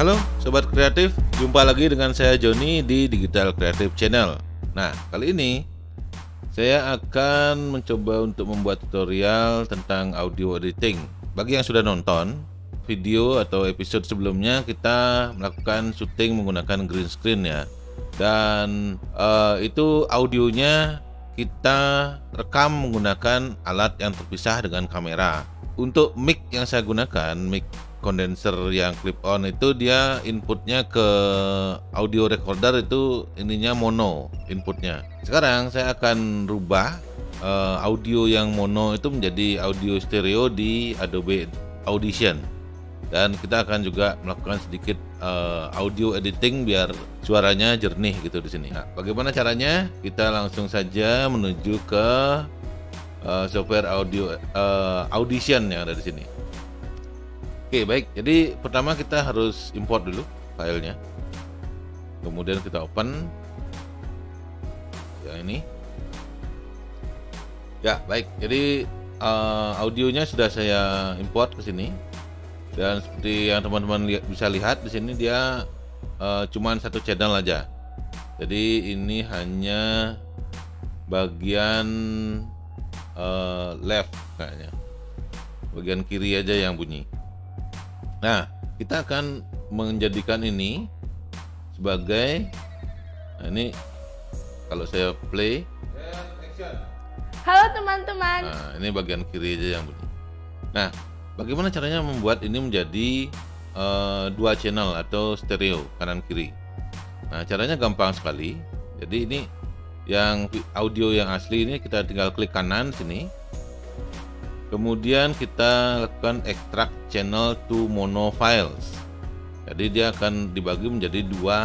Halo Sobat Kreatif, jumpa lagi dengan saya Joni di Digital Creative Channel Nah, kali ini saya akan mencoba untuk membuat tutorial tentang audio editing Bagi yang sudah nonton video atau episode sebelumnya kita melakukan syuting menggunakan green screen ya Dan uh, itu audionya kita rekam menggunakan alat yang terpisah dengan kamera Untuk mic yang saya gunakan, mic kondenser yang clip on itu dia inputnya ke audio recorder itu ininya mono inputnya sekarang saya akan rubah uh, audio yang mono itu menjadi audio stereo di Adobe Audition dan kita akan juga melakukan sedikit uh, audio editing biar suaranya jernih gitu di sini. Nah, bagaimana caranya? Kita langsung saja menuju ke uh, software audio uh, audition yang ada di sini. Oke baik, jadi pertama kita harus import dulu filenya, kemudian kita open. Ya ini. Ya baik, jadi uh, audionya sudah saya import ke sini dan seperti yang teman-teman li bisa lihat di sini dia uh, cuman satu channel aja. Jadi ini hanya bagian uh, left kayaknya, bagian kiri aja yang bunyi. Nah, kita akan menjadikan ini sebagai nah ini kalau saya play. Halo teman-teman. Nah, ini bagian kiri aja yang bunyi. Nah, bagaimana caranya membuat ini menjadi uh, dua channel atau stereo kanan kiri? Nah, caranya gampang sekali. Jadi ini yang audio yang asli ini kita tinggal klik kanan sini kemudian kita lakukan extract channel to mono files jadi dia akan dibagi menjadi dua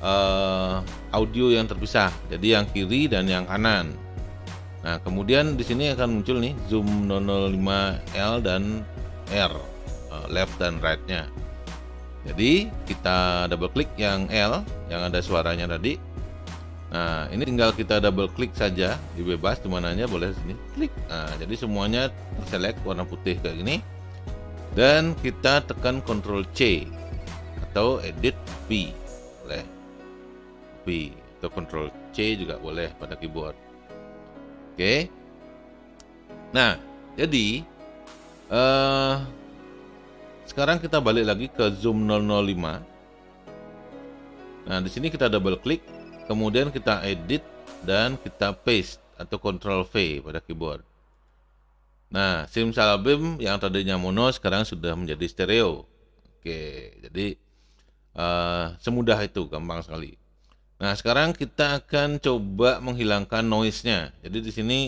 uh, audio yang terpisah jadi yang kiri dan yang kanan nah kemudian di sini akan muncul nih zoom 005L dan R uh, left dan right nya jadi kita double klik yang L yang ada suaranya tadi Nah, ini tinggal kita double klik saja di bebas di boleh sini klik. Nah, jadi semuanya terselect warna putih kayak gini. Dan kita tekan Ctrl C atau edit V boleh. V atau Ctrl C juga boleh pada keyboard. Oke. Nah, jadi uh, sekarang kita balik lagi ke zoom 005. Nah, di sini kita double klik kemudian kita edit dan kita paste atau Control V pada keyboard. Nah, simsalabim yang tadinya mono sekarang sudah menjadi stereo. Oke, jadi uh, semudah itu, gampang sekali. Nah, sekarang kita akan coba menghilangkan noise-nya. Jadi di sini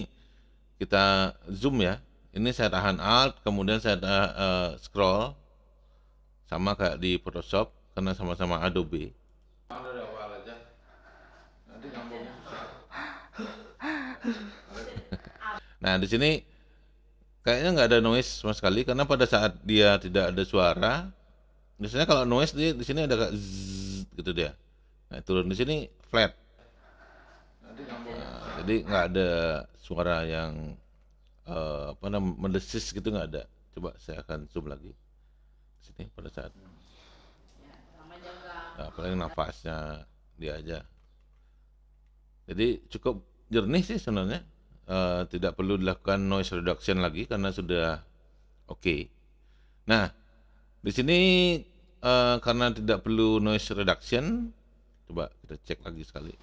kita zoom ya. Ini saya tahan Alt, kemudian saya uh, scroll sama kayak di Photoshop karena sama-sama Adobe. Nah, di sini kayaknya nggak ada noise sama sekali karena pada saat dia tidak ada suara, biasanya kalau noise di di sini ada kayak zzz, gitu dia. Nah, turun di sini flat. Nah, jadi nggak ada suara yang uh, apa namanya mendesis gitu nggak ada. Coba saya akan zoom lagi. Di sini pada saat Nah, paling nafasnya dia aja. Jadi cukup jernih sih sebenarnya uh, tidak perlu dilakukan noise reduction lagi karena sudah oke. Okay. Nah, di sini uh, karena tidak perlu noise reduction, coba kita cek lagi sekali.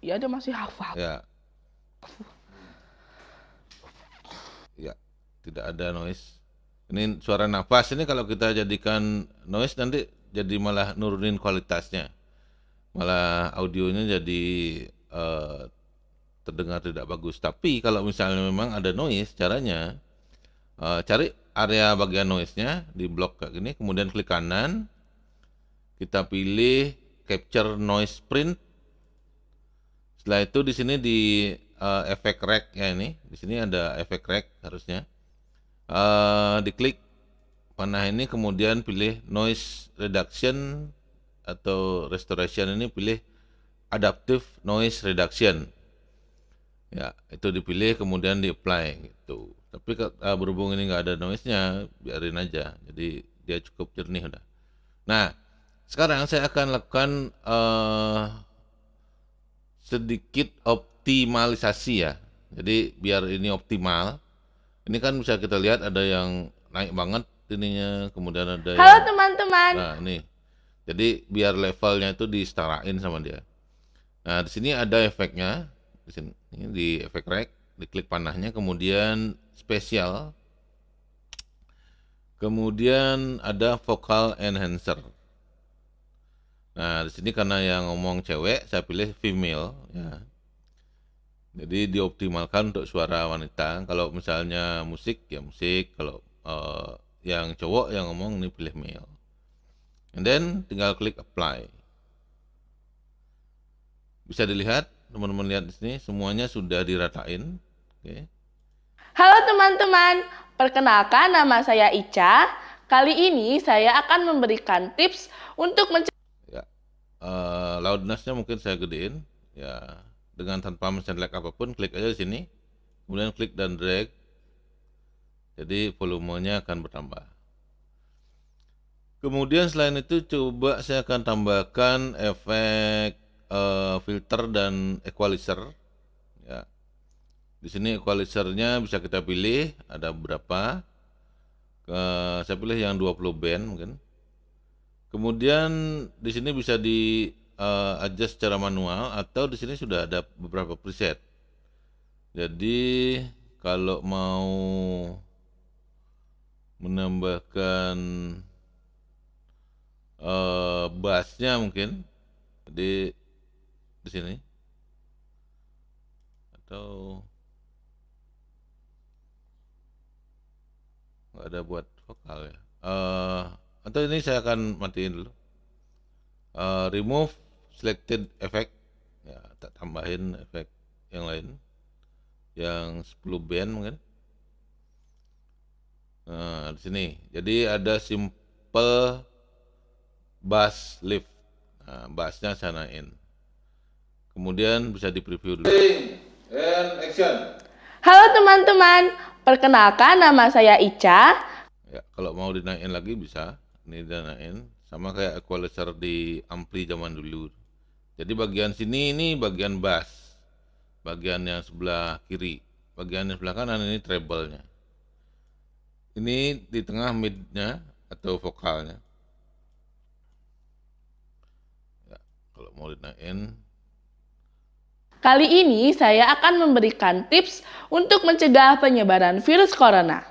Ya dia masih hafal. Ya. Ya, tidak ada noise. Ini suara nafas ini kalau kita jadikan noise nanti jadi malah nurunin kualitasnya. Malah audionya jadi uh, terdengar tidak bagus. Tapi kalau misalnya memang ada noise, caranya uh, cari area bagian noise-nya di blok kayak gini, kemudian klik kanan, kita pilih capture noise print. Setelah itu di sini di uh, efek rack ya ini, di sini ada efek rack harusnya. Uh, diklik panah ini kemudian pilih noise reduction atau restoration ini pilih adaptive noise reduction Ya, itu dipilih kemudian di-apply gitu. Tapi uh, berhubung ini nggak ada noise-nya, biarin aja. Jadi dia cukup jernih udah. Nah, sekarang saya akan lakukan uh, sedikit optimalisasi ya. Jadi biar ini optimal. Ini kan bisa kita lihat ada yang naik banget ininya, kemudian ada Halo teman teman-teman. Nah, nih. Jadi biar levelnya itu disetarain sama dia. Nah, di sini ada efeknya. Di sini ini di efek Rack, diklik panahnya kemudian spesial kemudian ada Vocal enhancer nah di sini karena yang ngomong cewek saya pilih female ya jadi dioptimalkan untuk suara wanita kalau misalnya musik ya musik kalau uh, yang cowok yang ngomong ini pilih male and then tinggal klik apply bisa dilihat teman-teman lihat di sini semuanya sudah diratain. Oke. Halo teman-teman, perkenalkan nama saya Ica. Kali ini saya akan memberikan tips untuk mencari ya, uh, eh, loudnessnya mungkin saya gedein ya dengan tanpa lag apapun klik aja di sini kemudian klik dan drag jadi volumenya akan bertambah kemudian selain itu coba saya akan tambahkan efek filter dan equalizer ya. Di sini equalizernya bisa kita pilih ada berapa. ke saya pilih yang 20 band mungkin. Kemudian di sini bisa di uh, adjust secara manual atau di sini sudah ada beberapa preset. Jadi kalau mau menambahkan uh, bassnya mungkin, jadi di sini atau nggak ada buat vokal ya uh, atau ini saya akan matiin dulu uh, remove selected effect ya tak tambahin efek yang lain yang 10 band mungkin nah di sini jadi ada simple bass lift nah, bassnya sanain Kemudian bisa di preview dulu. And action. Halo teman-teman, perkenalkan nama saya Ica. Ya, kalau mau dinaikin lagi bisa. Ini dinaikin sama kayak equalizer di ampli zaman dulu. Jadi bagian sini ini bagian bass. Bagian yang sebelah kiri, bagian yang sebelah kanan ini treble-nya. Ini di tengah mid-nya atau vokalnya. Ya, kalau mau dinaikin Kali ini saya akan memberikan tips untuk mencegah penyebaran virus corona.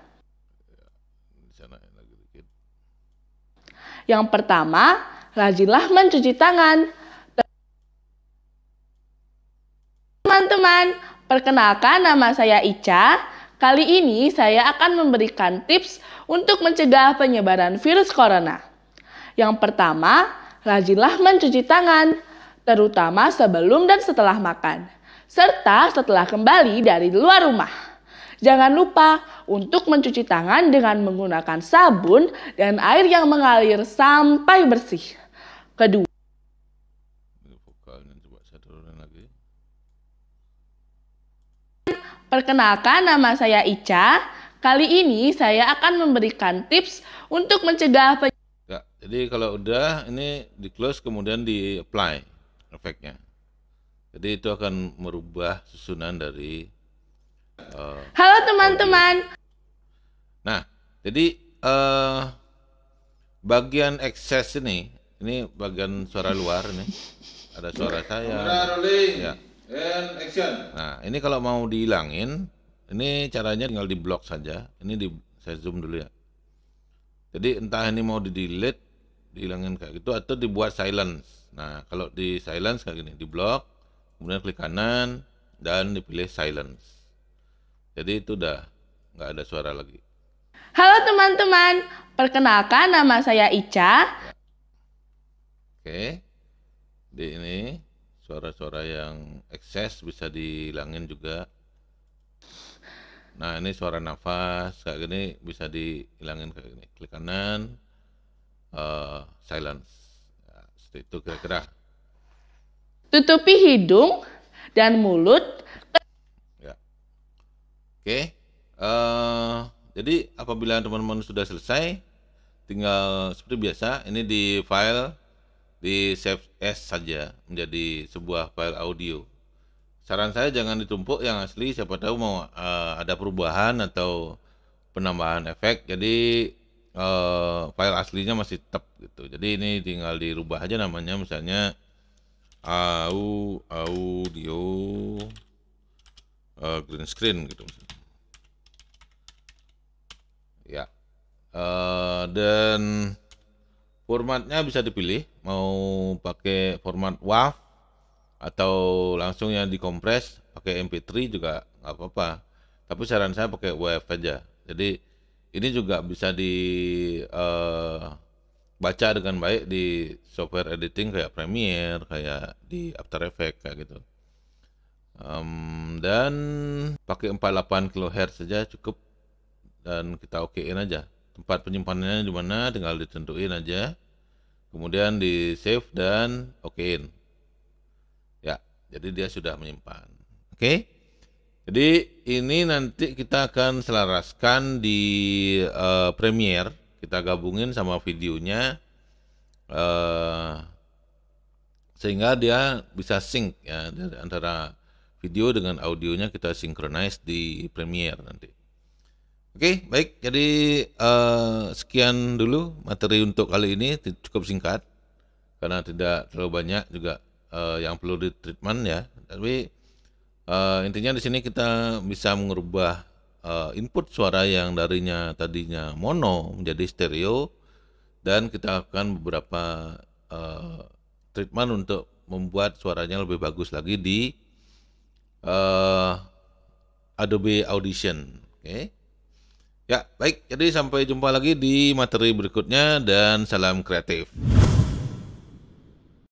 Yang pertama, rajinlah mencuci tangan. Teman-teman, perkenalkan nama saya Ica. Kali ini saya akan memberikan tips untuk mencegah penyebaran virus corona. Yang pertama, rajinlah mencuci tangan terutama sebelum dan setelah makan, serta setelah kembali dari luar rumah. Jangan lupa untuk mencuci tangan dengan menggunakan sabun dan air yang mengalir sampai bersih. Kedua, Perkenalkan nama saya Ica. Kali ini saya akan memberikan tips untuk mencegah penyakit. Jadi kalau udah ini di close kemudian di apply efeknya. Jadi itu akan merubah susunan dari uh, Halo teman-teman. Nah, jadi uh, bagian excess ini, ini bagian suara luar ini. Ada suara saya. Ya. And action. Nah, ini kalau mau dihilangin, ini caranya tinggal di blok saja. Ini di saya zoom dulu ya. Jadi entah ini mau di delete, dihilangin kayak gitu atau dibuat silence. Nah, kalau di silence kayak gini, di blok kemudian klik kanan dan dipilih silence. Jadi itu udah nggak ada suara lagi. Halo teman-teman, perkenalkan nama saya Ica. Oke. Di ini suara-suara yang excess bisa dihilangin juga. Nah, ini suara nafas kayak gini bisa dihilangin kayak gini. Klik kanan, uh, silence. Seperti itu kira-kira. Tutupi hidung dan mulut. Ya. Oke. Uh, jadi apabila teman-teman sudah selesai, tinggal seperti biasa ini di file di save as saja menjadi sebuah file audio. Saran saya jangan ditumpuk yang asli, siapa tahu mau uh, ada perubahan atau penambahan efek. Jadi uh, file aslinya masih tetap gitu. Jadi ini tinggal dirubah aja namanya misalnya au audio uh, green screen gitu Ya. Uh, dan formatnya bisa dipilih mau pakai format WAV atau langsung yang dikompres pakai MP3 juga nggak apa-apa. Tapi saran saya pakai WAV aja. Jadi ini juga bisa dibaca eh, uh, dengan baik di software editing kayak Premiere, kayak di After Effects kayak gitu. Um, dan pakai 48 kHz saja cukup dan kita okein aja. Tempat penyimpanannya di mana tinggal ditentuin aja. Kemudian di save dan okein. Ya, jadi dia sudah menyimpan. Oke. Okay? Jadi ini nanti kita akan selaraskan di uh, eh, Premiere, kita gabungin sama videonya uh, sehingga dia bisa sync ya antara video dengan audionya kita synchronize di Premiere nanti. Oke, baik. Jadi uh, sekian dulu materi untuk kali ini cukup singkat karena tidak terlalu banyak juga uh, yang perlu di treatment ya. Tapi Uh, intinya di sini kita bisa mengubah uh, input suara yang darinya tadinya mono menjadi stereo dan kita akan beberapa uh, treatment untuk membuat suaranya lebih bagus lagi di uh, Adobe Audition. Oke. Okay. Ya, baik. Jadi sampai jumpa lagi di materi berikutnya dan salam kreatif.